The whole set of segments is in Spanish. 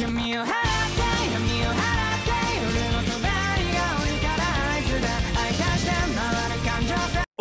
give me a hand.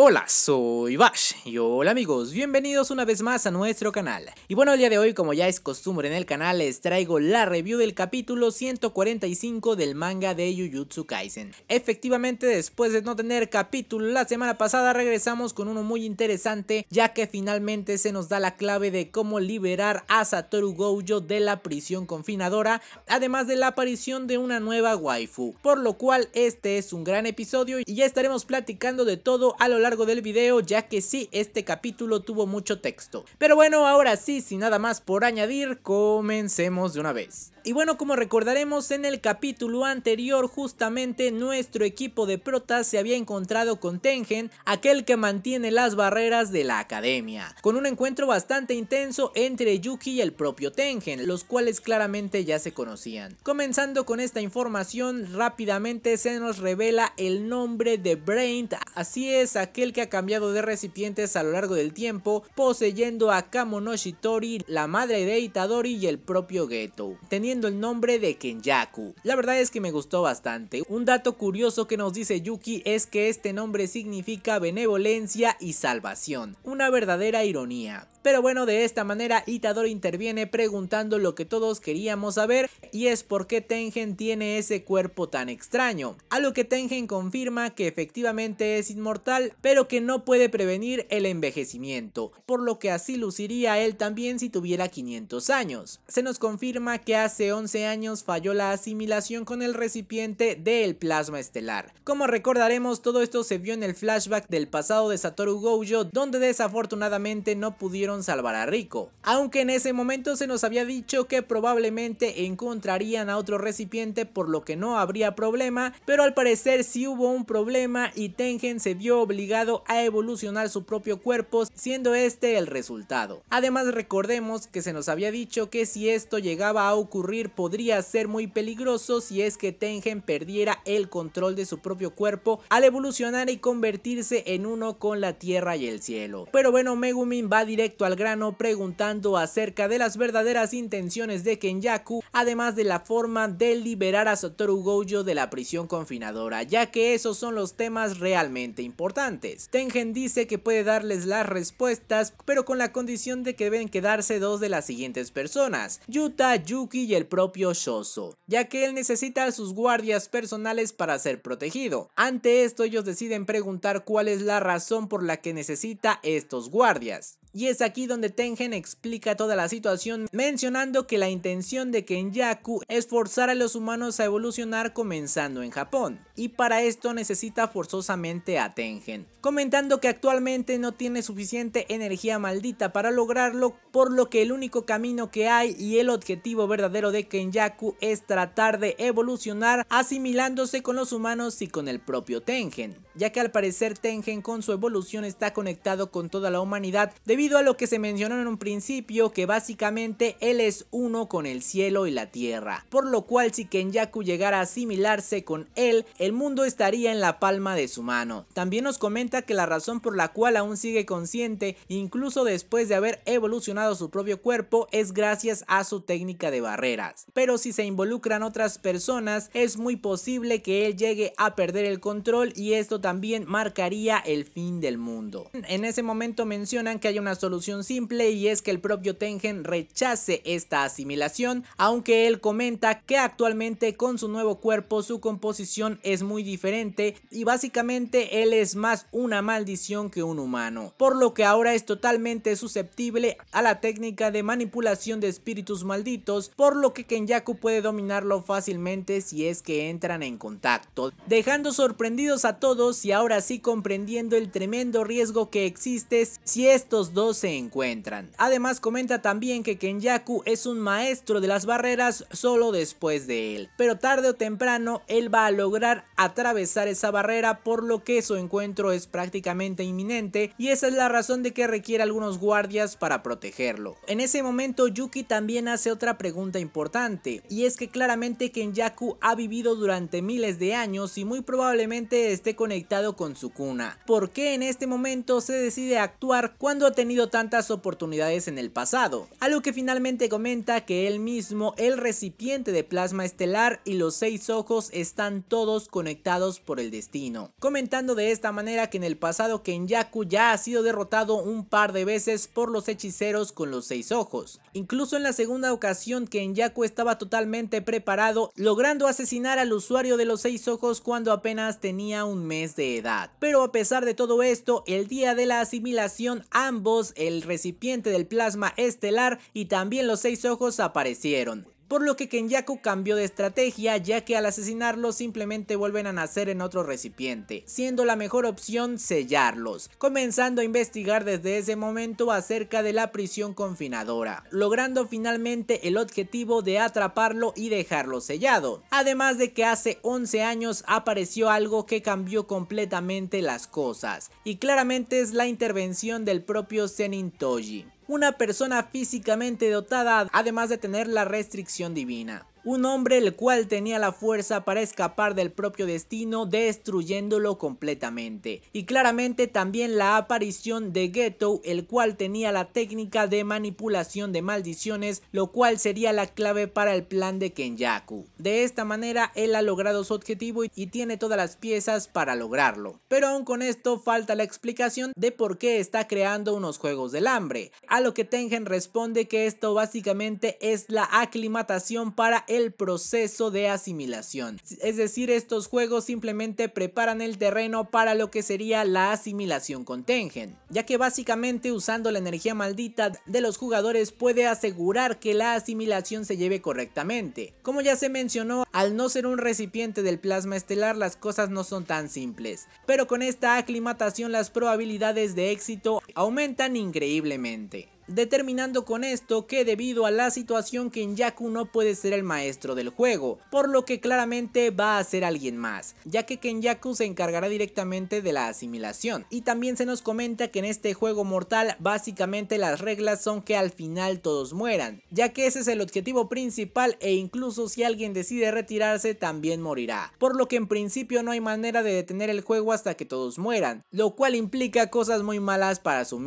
Hola, soy Bash y hola amigos, bienvenidos una vez más a nuestro canal. Y bueno, el día de hoy, como ya es costumbre en el canal, les traigo la review del capítulo 145 del manga de Jujutsu Kaisen. Efectivamente, después de no tener capítulo la semana pasada, regresamos con uno muy interesante, ya que finalmente se nos da la clave de cómo liberar a Satoru Gojo de la prisión confinadora, además de la aparición de una nueva waifu. Por lo cual, este es un gran episodio y ya estaremos platicando de todo a lo largo largo del video ya que sí, este capítulo tuvo mucho texto. Pero bueno, ahora sí, sin nada más por añadir, comencemos de una vez. Y bueno, como recordaremos en el capítulo anterior, justamente nuestro equipo de protas se había encontrado con Tengen, aquel que mantiene las barreras de la academia, con un encuentro bastante intenso entre Yuki y el propio Tengen, los cuales claramente ya se conocían. Comenzando con esta información, rápidamente se nos revela el nombre de Brain, así es, aquel que ha cambiado de recipientes a lo largo del tiempo, poseyendo a Kamonoshitori, la madre de Itadori y el propio Geto, teniendo el nombre de Kenjaku. La verdad es que me gustó bastante. Un dato curioso que nos dice Yuki es que este nombre significa benevolencia y salvación. Una verdadera ironía. Pero bueno, de esta manera Itadori interviene preguntando lo que todos queríamos saber y es por qué Tengen tiene ese cuerpo tan extraño. A lo que Tengen confirma que efectivamente es inmortal, pero que no puede prevenir el envejecimiento, por lo que así luciría él también si tuviera 500 años. Se nos confirma que hace 11 años falló la asimilación con el recipiente del plasma estelar. Como recordaremos, todo esto se vio en el flashback del pasado de Satoru Gojo, donde desafortunadamente no pudieron salvar a Rico, aunque en ese momento se nos había dicho que probablemente encontrarían a otro recipiente por lo que no habría problema, pero al parecer sí hubo un problema y Tengen se vio obligado a evolucionar su propio cuerpo siendo este el resultado. Además recordemos que se nos había dicho que si esto llegaba a ocurrir podría ser muy peligroso si es que Tengen perdiera el control de su propio cuerpo al evolucionar y convertirse en uno con la tierra y el cielo. Pero bueno, Megumin va directo al grano preguntando acerca de las verdaderas intenciones de Kenyaku, además de la forma de liberar a Satoru Gojo de la prisión confinadora, ya que esos son los temas realmente importantes. Tengen dice que puede darles las respuestas, pero con la condición de que deben quedarse dos de las siguientes personas, Yuta, Yuki y el propio Shoso, ya que él necesita a sus guardias personales para ser protegido. Ante esto ellos deciden preguntar cuál es la razón por la que necesita estos guardias. Y es aquí donde Tengen explica toda la situación mencionando que la intención de Kenjaku es forzar a los humanos a evolucionar comenzando en Japón y para esto necesita forzosamente a Tengen, comentando que actualmente no tiene suficiente energía maldita para lograrlo por lo que el único camino que hay y el objetivo verdadero de Kenjaku es tratar de evolucionar asimilándose con los humanos y con el propio Tengen, ya que al parecer Tengen con su evolución está conectado con toda la humanidad debido a lo que se mencionó en un principio que básicamente él es uno con el cielo y la tierra, por lo cual si Kenyaku llegara a asimilarse con él, el mundo estaría en la palma de su mano. También nos comenta que la razón por la cual aún sigue consciente, incluso después de haber evolucionado su propio cuerpo, es gracias a su técnica de barreras. Pero si se involucran otras personas, es muy posible que él llegue a perder el control y esto también marcaría el fin del mundo. En ese momento mencionan que hay una solución simple y es que el propio Tengen rechace esta asimilación, aunque él comenta que actualmente con su nuevo cuerpo su composición es muy diferente y básicamente él es más una maldición que un humano, por lo que ahora es totalmente susceptible a la técnica de manipulación de espíritus malditos, por lo que Kenyaku puede dominarlo fácilmente si es que entran en contacto, dejando sorprendidos a todos y ahora sí comprendiendo el tremendo riesgo que existe si estos dos se encuentran. Además comenta también que Kenyaku es un maestro de las barreras solo después de él, pero tarde o temprano él va a lograr atravesar esa barrera por lo que su encuentro es prácticamente inminente y esa es la razón de que requiere algunos guardias para protegerlo. En ese momento Yuki también hace otra pregunta importante y es que claramente Kenyaku ha vivido durante miles de años y muy probablemente esté conectado con su cuna. ¿Por qué en este momento se decide actuar cuando tenemos tantas oportunidades en el pasado, a lo que finalmente comenta que él mismo, el recipiente de plasma estelar y los seis ojos están todos conectados por el destino, comentando de esta manera que en el pasado Kenyaku ya ha sido derrotado un par de veces por los hechiceros con los seis ojos, incluso en la segunda ocasión Kenyaku estaba totalmente preparado logrando asesinar al usuario de los seis ojos cuando apenas tenía un mes de edad, pero a pesar de todo esto el día de la asimilación ambos el recipiente del plasma estelar y también los seis ojos aparecieron por lo que Kenyaku cambió de estrategia ya que al asesinarlos simplemente vuelven a nacer en otro recipiente, siendo la mejor opción sellarlos, comenzando a investigar desde ese momento acerca de la prisión confinadora, logrando finalmente el objetivo de atraparlo y dejarlo sellado, además de que hace 11 años apareció algo que cambió completamente las cosas, y claramente es la intervención del propio Senin Toji una persona físicamente dotada, además de tener la restricción divina un hombre el cual tenía la fuerza para escapar del propio destino destruyéndolo completamente. Y claramente también la aparición de Ghetto, el cual tenía la técnica de manipulación de maldiciones, lo cual sería la clave para el plan de Kenyaku. De esta manera él ha logrado su objetivo y tiene todas las piezas para lograrlo. Pero aún con esto falta la explicación de por qué está creando unos juegos del hambre. A lo que Tengen responde que esto básicamente es la aclimatación para el el proceso de asimilación. Es decir, estos juegos simplemente preparan el terreno para lo que sería la asimilación con Tengen, ya que básicamente usando la energía maldita de los jugadores puede asegurar que la asimilación se lleve correctamente. Como ya se mencionó, al no ser un recipiente del plasma estelar las cosas no son tan simples, pero con esta aclimatación las probabilidades de éxito aumentan increíblemente determinando con esto que debido a la situación Kenyaku no puede ser el maestro del juego, por lo que claramente va a ser alguien más, ya que Kenyaku se encargará directamente de la asimilación. Y también se nos comenta que en este juego mortal básicamente las reglas son que al final todos mueran, ya que ese es el objetivo principal e incluso si alguien decide retirarse también morirá, por lo que en principio no hay manera de detener el juego hasta que todos mueran, lo cual implica cosas muy malas para su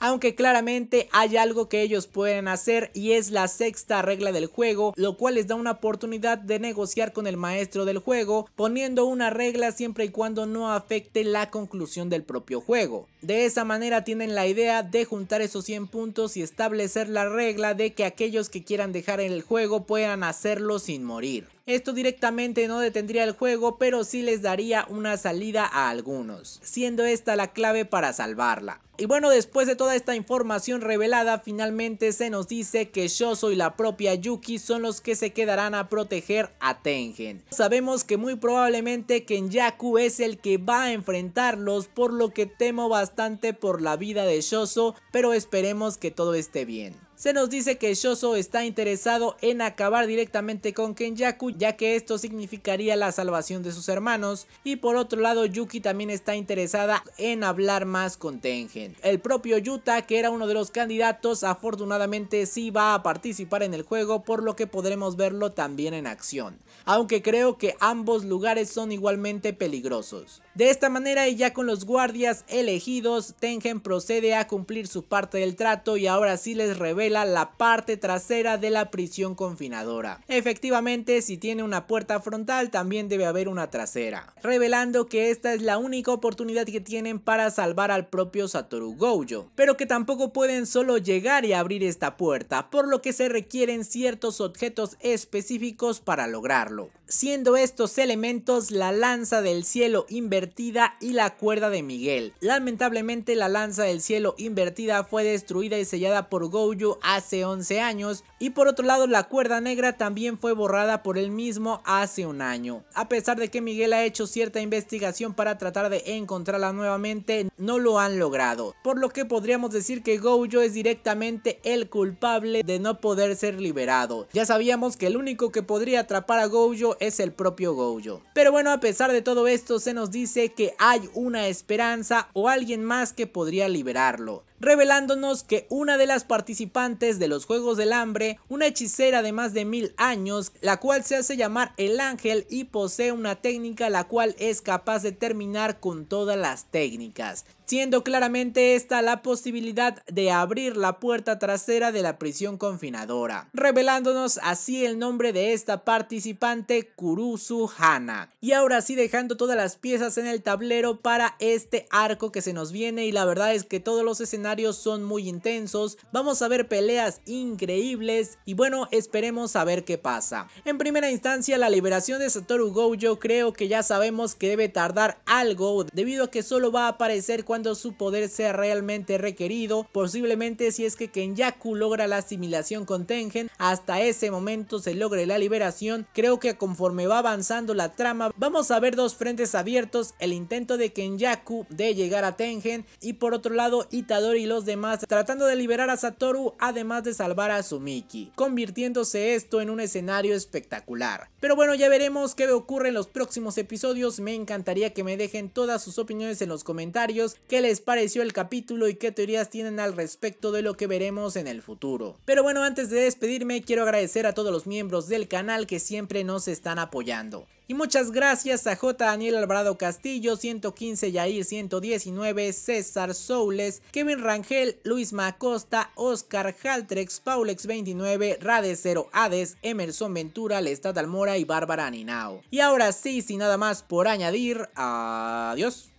aunque claramente hay algo que ellos pueden hacer y es la sexta regla del juego, lo cual les da una oportunidad de negociar con el maestro del juego, poniendo una regla siempre y cuando no afecte la conclusión del propio juego. De esa manera tienen la idea de juntar esos 100 puntos y establecer la regla de que aquellos que quieran dejar el juego puedan hacerlo sin morir. Esto directamente no detendría el juego, pero sí les daría una salida a algunos, siendo esta la clave para salvarla. Y bueno, después de toda esta información revelada, finalmente se nos dice que Shoso y la propia Yuki son los que se quedarán a proteger a Tengen. Sabemos que muy probablemente Kenyaku es el que va a enfrentarlos, por lo que temo bastante por la vida de Shoso, pero esperemos que todo esté bien. Se nos dice que Shoso está interesado en acabar directamente con Kenjaku ya que esto significaría la salvación de sus hermanos y por otro lado Yuki también está interesada en hablar más con Tengen. El propio Yuta que era uno de los candidatos afortunadamente sí va a participar en el juego por lo que podremos verlo también en acción, aunque creo que ambos lugares son igualmente peligrosos. De esta manera y ya con los guardias elegidos, Tengen procede a cumplir su parte del trato y ahora sí les revela la parte trasera de la prisión confinadora. Efectivamente, si tiene una puerta frontal también debe haber una trasera, revelando que esta es la única oportunidad que tienen para salvar al propio Satoru Gojo, pero que tampoco pueden solo llegar y abrir esta puerta, por lo que se requieren ciertos objetos específicos para lograrlo siendo estos elementos la lanza del cielo invertida y la cuerda de Miguel. Lamentablemente la lanza del cielo invertida fue destruida y sellada por Gojo hace 11 años y por otro lado la cuerda negra también fue borrada por él mismo hace un año. A pesar de que Miguel ha hecho cierta investigación para tratar de encontrarla nuevamente, no lo han logrado, por lo que podríamos decir que Gojo es directamente el culpable de no poder ser liberado. Ya sabíamos que el único que podría atrapar a Gojo es el propio Gojo. Pero bueno, a pesar de todo esto, se nos dice que hay una esperanza o alguien más que podría liberarlo revelándonos que una de las participantes de los Juegos del Hambre, una hechicera de más de mil años, la cual se hace llamar el ángel y posee una técnica la cual es capaz de terminar con todas las técnicas, siendo claramente esta la posibilidad de abrir la puerta trasera de la prisión confinadora, revelándonos así el nombre de esta participante Kurusu Hana. Y ahora sí dejando todas las piezas en el tablero para este arco que se nos viene y la verdad es que todos los escenarios son muy intensos, vamos a ver peleas increíbles y bueno, esperemos a ver qué pasa. En primera instancia, la liberación de Satoru Gojo creo que ya sabemos que debe tardar algo debido a que solo va a aparecer cuando su poder sea realmente requerido, posiblemente si es que Kenyaku logra la asimilación con Tengen, hasta ese momento se logre la liberación, creo que conforme va avanzando la trama vamos a ver dos frentes abiertos, el intento de Kenyaku de llegar a Tengen y por otro lado Itadori y los demás tratando de liberar a Satoru además de salvar a Sumiki, convirtiéndose esto en un escenario espectacular. Pero bueno, ya veremos qué ocurre en los próximos episodios, me encantaría que me dejen todas sus opiniones en los comentarios, qué les pareció el capítulo y qué teorías tienen al respecto de lo que veremos en el futuro. Pero bueno, antes de despedirme quiero agradecer a todos los miembros del canal que siempre nos están apoyando. Y muchas gracias a J. Daniel Alvarado Castillo, 115 Yair, 119, César Soules, Kevin Ángel, Luis Macosta, Oscar Haltrex, Paulex 29, Rade 0 Hades, Emerson Ventura, Lestat Almora y Bárbara Ninao. Y ahora sí, sin nada más por añadir, adiós.